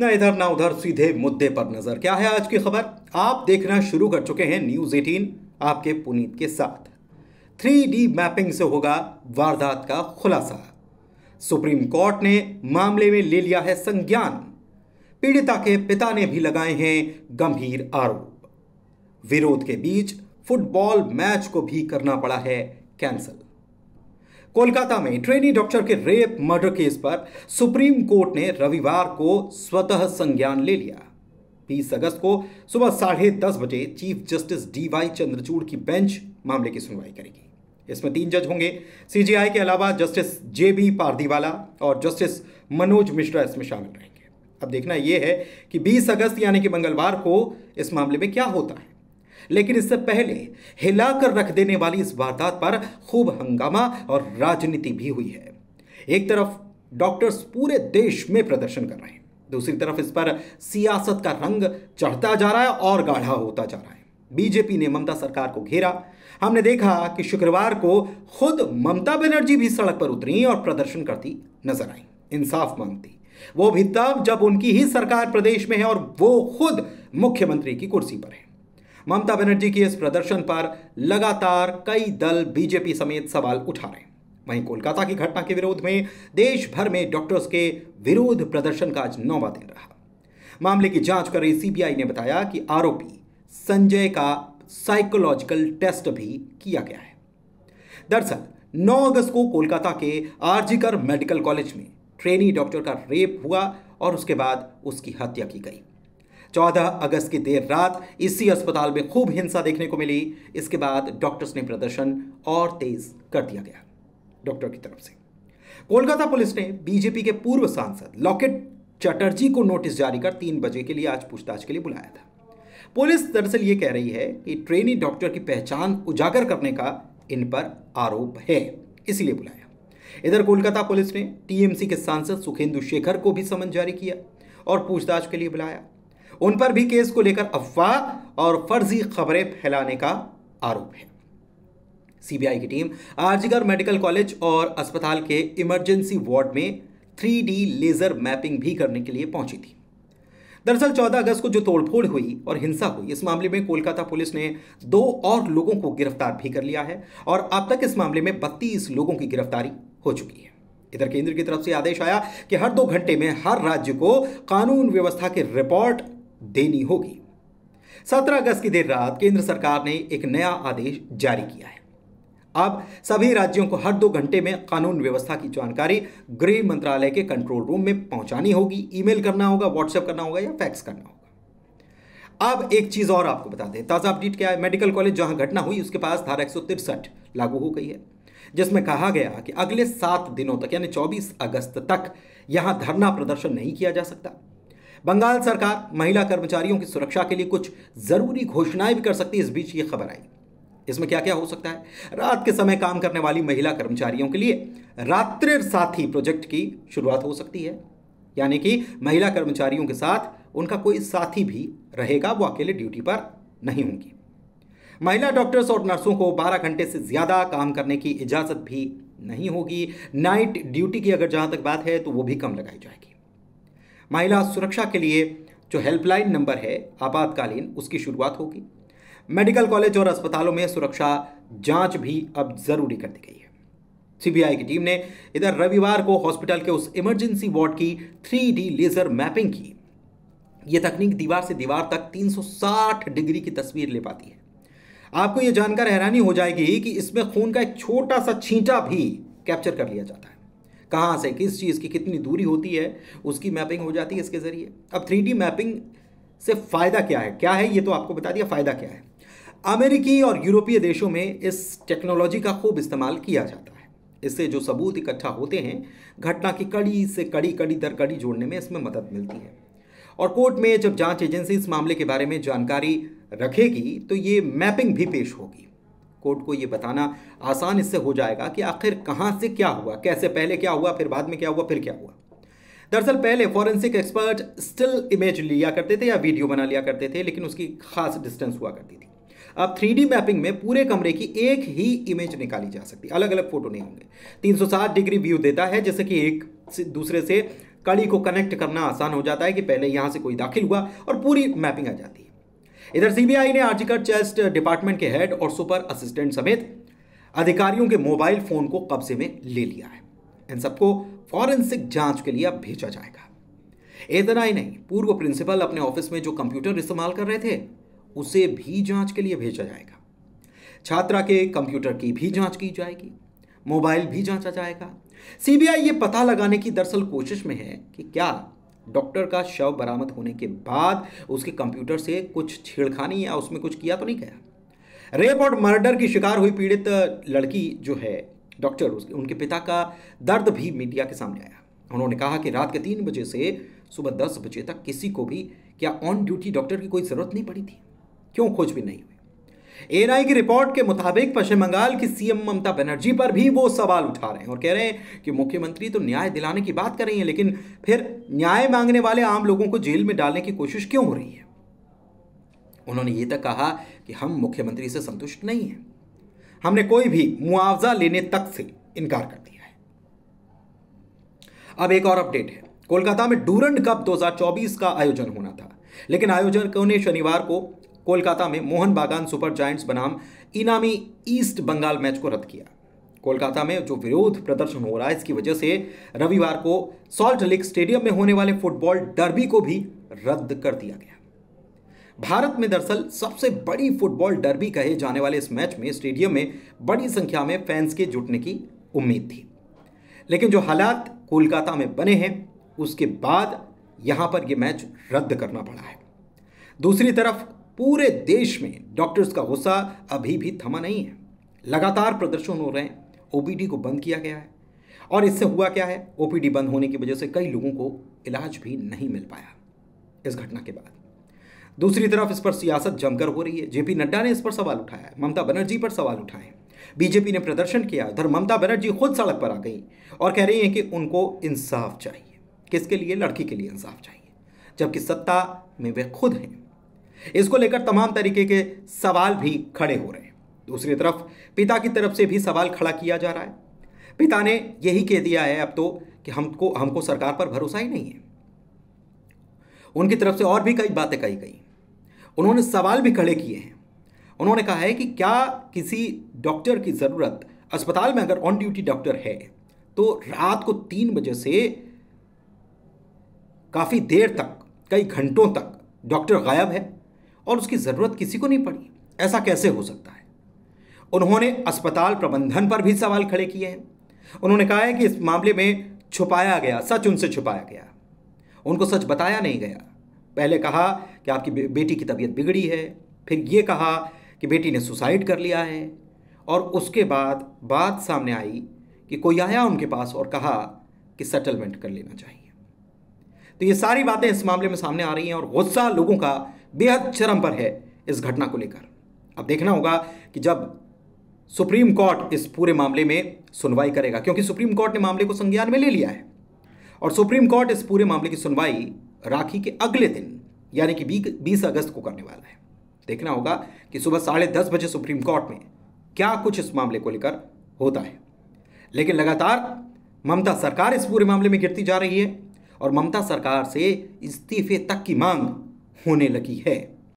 न इधर ना उधर सीधे मुद्दे पर नजर क्या है आज की खबर आप देखना शुरू कर चुके हैं न्यूज एटीन आपके पुनीत के साथ थ्री मैपिंग से होगा वारदात का खुलासा सुप्रीम कोर्ट ने मामले में ले लिया है संज्ञान पीड़िता के पिता ने भी लगाए हैं गंभीर आरोप विरोध के बीच फुटबॉल मैच को भी करना पड़ा है कैंसिल कोलकाता में ट्रेनी डॉक्टर के रेप मर्डर केस पर सुप्रीम कोर्ट ने रविवार को स्वतः संज्ञान ले लिया 20 अगस्त को सुबह साढ़े दस बजे chief justice D Y Chandrachud की बेंच मामले की सुनवाई करेगी इसमें तीन जज होंगे सीजीआई के अलावा जस्टिस जे बी पारदीवाला और जस्टिस मनोज मिश्रा इसमें शामिल रहेंगे अब देखना यह है कि 20 अगस्त यानी कि मंगलवार को इस मामले में क्या होता है लेकिन इससे पहले हिलाकर रख देने वाली इस वारदात पर खूब हंगामा और राजनीति भी हुई है एक तरफ डॉक्टर्स पूरे देश में प्रदर्शन कर रहे हैं दूसरी तरफ इस पर सियासत का रंग चढ़ता जा रहा है और गाढ़ा होता जा रहा है बीजेपी ने ममता सरकार को घेरा हमने देखा कि शुक्रवार को खुद ममता बनर्जी भी सड़क पर उतरी और प्रदर्शन करती नजर आई इंसाफ मांगती वो भी तब जब उनकी ही सरकार प्रदेश में है और वो खुद मुख्यमंत्री की कुर्सी पर है ममता बनर्जी के इस प्रदर्शन पर लगातार कई दल बीजेपी समेत सवाल उठा रहे हैं वहीं कोलकाता की घटना के विरोध में देश भर में डॉक्टर्स के विरोध प्रदर्शन का आज नौवा दिन रहा मामले की जांच कर रही सीबीआई ने बताया कि आरोपी संजय का साइकोलॉजिकल टेस्ट भी किया गया है दरअसल 9 अगस्त को कोलकाता के आरजीकर मेडिकल कॉलेज में ट्रेनी डॉक्टर का रेप हुआ और उसके बाद उसकी हत्या की गई 14 अगस्त की देर रात इसी अस्पताल में खूब हिंसा देखने को मिली इसके बाद डॉक्टर्स ने प्रदर्शन और तेज कर दिया गया डॉक्टर की तरफ से कोलकाता पुलिस ने बीजेपी के पूर्व सांसद लॉकेट चटर्जी को नोटिस जारी कर तीन बजे के लिए आज पूछताछ के लिए बुलाया था पुलिस दरअसल ये कह रही है कि ट्रेनी डॉक्टर की पहचान उजागर करने का इन पर आरोप है इसलिए बुलाया इधर कोलकाता पुलिस ने टीएमसी के सांसद सुखेंदु शेखर को भी समन जारी किया और पूछताछ के लिए बुलाया उन पर भी केस को लेकर अफवाह और फर्जी खबरें फैलाने का आरोप है सीबीआई की टीम आरजीगर मेडिकल कॉलेज और अस्पताल के इमरजेंसी वार्ड में थ्री लेजर मैपिंग भी करने के लिए पहुंची थी दरअसल 14 अगस्त को जो तोड़फोड़ हुई और हिंसा हुई इस मामले में कोलकाता पुलिस ने दो और लोगों को गिरफ्तार भी कर लिया है और अब तक इस मामले में बत्तीस लोगों की गिरफ्तारी हो चुकी है इधर केंद्र की तरफ से आदेश आया कि हर दो घंटे में हर राज्य को कानून व्यवस्था की रिपोर्ट देनी होगी 17 अगस्त की देर रात केंद्र सरकार ने एक नया आदेश जारी किया है अब सभी राज्यों को हर दो घंटे में कानून व्यवस्था की जानकारी गृह मंत्रालय के कंट्रोल रूम में पहुंचानी होगी ईमेल करना होगा व्हाट्सएप करना होगा या फैक्स करना होगा अब एक चीज और आपको बता दें ताजा अपडेट क्या है मेडिकल कॉलेज जहां घटना हुई उसके पास धारा एक लागू हो गई है जिसमें कहा गया कि अगले सात दिनों तक यानी 24 अगस्त तक यहां धरना प्रदर्शन नहीं किया जा सकता बंगाल सरकार महिला कर्मचारियों की सुरक्षा के लिए कुछ जरूरी घोषणाएं भी कर सकती है इस बीच ये खबर आई इसमें क्या क्या हो सकता है रात के समय काम करने वाली महिला कर्मचारियों के लिए रात्रि साथी प्रोजेक्ट की शुरुआत हो सकती है यानी कि महिला कर्मचारियों के साथ उनका कोई साथी भी रहेगा वो अकेले ड्यूटी पर नहीं होंगी महिला डॉक्टर्स और नर्सों को 12 घंटे से ज़्यादा काम करने की इजाज़त भी नहीं होगी नाइट ड्यूटी की अगर जहां तक बात है तो वो भी कम लगाई जाएगी महिला सुरक्षा के लिए जो हेल्पलाइन नंबर है आपातकालीन उसकी शुरुआत होगी मेडिकल कॉलेज और अस्पतालों में सुरक्षा जांच भी अब जरूरी कर दी गई है सीबीआई की टीम ने इधर रविवार को हॉस्पिटल के उस इमरजेंसी वार्ड की थ्री डी लेजर मैपिंग की यह तकनीक दीवार से दीवार तक 360 डिग्री की तस्वीर ले पाती है आपको यह जानकर हैरानी हो जाएगी कि इसमें खून का एक छोटा सा छींटा भी कैप्चर कर लिया जाता है कहाँ से किस चीज़ की कितनी दूरी होती है उसकी मैपिंग हो जाती है इसके ज़रिए अब थ्री मैपिंग से फ़ायदा क्या है क्या है ये तो आपको बता दिया फ़ायदा क्या है अमेरिकी और यूरोपीय देशों में इस टेक्नोलॉजी का खूब इस्तेमाल किया जाता है इससे जो सबूत इकट्ठा होते हैं घटना की कड़ी से कड़ी कड़ी दर कड़ी जोड़ने में इसमें मदद मिलती है और कोर्ट में जब जांच एजेंसी इस मामले के बारे में जानकारी रखेगी तो ये मैपिंग भी पेश होगी कोर्ट को ये बताना आसान इससे हो जाएगा कि आखिर कहाँ से क्या हुआ कैसे पहले क्या हुआ फिर बाद में क्या हुआ फिर क्या हुआ दरअसल पहले फॉरेंसिक एक्सपर्ट स्टिल इमेज लिया करते थे या वीडियो बना लिया करते थे लेकिन उसकी खास डिस्टेंस हुआ करती थी अब थ्री मैपिंग में पूरे कमरे की एक ही इमेज निकाली जा सकती अलग अलग फोटो नहीं होंगे 360 डिग्री व्यू देता है जैसे कि एक से दूसरे से कड़ी को कनेक्ट करना आसान हो जाता है कि पहले यहाँ से कोई दाखिल हुआ और पूरी मैपिंग आ जाती है इधर सीबीआई ने आर्टिकल चेस्ट डिपार्टमेंट के हेड और सुपर असिस्टेंट समेत अधिकारियों के मोबाइल फोन को कब्जे में ले लिया है इन सबको फॉरेंसिक जांच के लिए भेजा जाएगा इतना ही नहीं पूर्व प्रिंसिपल अपने ऑफिस में जो कंप्यूटर इस्तेमाल कर रहे थे उसे भी जांच के लिए भेजा जाएगा छात्रा के कंप्यूटर की भी जांच की जाएगी मोबाइल भी जांचा जाएगा सीबीआई ये पता लगाने की दरअसल कोशिश में है कि क्या डॉक्टर का शव बरामद होने के बाद उसके कंप्यूटर से कुछ छेड़खानी या उसमें कुछ किया तो नहीं गया रेप और मर्डर की शिकार हुई पीड़ित लड़की जो है डॉक्टर उनके पिता का दर्द भी मीडिया के सामने आया उन्होंने कहा कि रात के तीन बजे से सुबह दस बजे तक किसी को भी क्या ऑन ड्यूटी डॉक्टर की कोई ज़रूरत नहीं पड़ी थी क्यों खोज भी नहीं हुई एएनआई की रिपोर्ट के मुताबिक पश्चिम बंगाल की सीएम ममता बनर्जी पर भी वो सवाल उठा रहे हैं और कह रहे हैं कि मुख्यमंत्री तो न्याय दिलाने की बात कर रही हैं लेकिन फिर न्याय मांगने वाले आम लोगों को जेल में डालने की कोशिश क्यों हो रही है उन्होंने ये तक कहा कि हम मुख्यमंत्री से संतुष्ट नहीं हैं हमने कोई भी मुआवजा लेने तक से इनकार कर दिया है अब एक और अपडेट है कोलकाता में डूरंड कप 2024 का आयोजन होना था लेकिन आयोजकों ने शनिवार को कोलकाता में मोहन बागान सुपर जायंट्स बनाम इनामी ईस्ट बंगाल मैच को रद्द किया कोलकाता में जो विरोध प्रदर्शन हो रहा है इसकी वजह से रविवार को सॉल्ट लेक स्टेडियम में होने वाले फुटबॉल डर्बी को भी रद्द कर दिया गया भारत में दरअसल सबसे बड़ी फुटबॉल डर्बी कहे जाने वाले इस मैच में स्टेडियम में बड़ी संख्या में फैंस के जुटने की उम्मीद थी लेकिन जो हालात कोलकाता में बने हैं उसके बाद यहां पर यह मैच रद्द करना पड़ा है दूसरी तरफ पूरे देश में डॉक्टर्स का गुस्सा अभी भी थमा नहीं है लगातार प्रदर्शन हो रहे हैं ओपीडी को बंद किया गया है और इससे हुआ क्या है ओपीडी बंद होने की वजह से कई लोगों को इलाज भी नहीं मिल पाया इस घटना के बाद दूसरी तरफ इस पर सियासत जमकर हो रही है जेपी नड्डा ने इस पर सवाल उठाया ममता बनर्जी पर सवाल उठाए बीजेपी ने प्रदर्शन किया उधर ममता बनर्जी खुद सड़क पर आ गई और कह रही हैं कि उनको इंसाफ चाहिए किसके लिए लड़की के लिए इंसाफ चाहिए जबकि सत्ता में वे खुद हैं इसको लेकर तमाम तरीके के सवाल भी खड़े हो रहे हैं दूसरी तरफ पिता की तरफ से भी सवाल खड़ा किया जा रहा है पिता ने यही कह दिया है अब तो कि हमको हमको सरकार पर भरोसा ही नहीं है उनकी तरफ से और भी कई बातें कही गई उन्होंने सवाल भी खड़े किए हैं उन्होंने कहा है कि क्या किसी डॉक्टर की ज़रूरत अस्पताल में अगर ऑन ड्यूटी डॉक्टर है तो रात को तीन बजे से काफ़ी देर तक कई घंटों तक डॉक्टर गायब है और उसकी ज़रूरत किसी को नहीं पड़ी ऐसा कैसे हो सकता है उन्होंने अस्पताल प्रबंधन पर भी सवाल खड़े किए हैं उन्होंने कहा है कि इस मामले में छुपाया गया सच उनसे छुपाया गया उनको सच बताया नहीं गया पहले कहा कि आपकी बेटी की तबीयत बिगड़ी है फिर ये कहा कि बेटी ने सुसाइड कर लिया है और उसके बाद बात सामने आई कि कोई आया उनके पास और कहा कि सेटलमेंट कर लेना चाहिए तो ये सारी बातें इस मामले में सामने आ रही हैं और गुस्सा लोगों का बेहद चरम पर है इस घटना को लेकर अब देखना होगा कि जब सुप्रीम कोर्ट इस पूरे मामले में सुनवाई करेगा क्योंकि सुप्रीम कोर्ट ने मामले को संज्ञान में ले लिया है और सुप्रीम कोर्ट इस पूरे मामले की सुनवाई राखी के अगले दिन यानी कि बीस अगस्त को करने वाला है देखना होगा कि सुबह साढ़े दस बजे सुप्रीम कोर्ट में क्या कुछ इस मामले को लेकर होता है लेकिन लगातार ममता सरकार इस पूरे मामले में गिरती जा रही है और ममता सरकार से इस्तीफे तक की मांग होने लगी है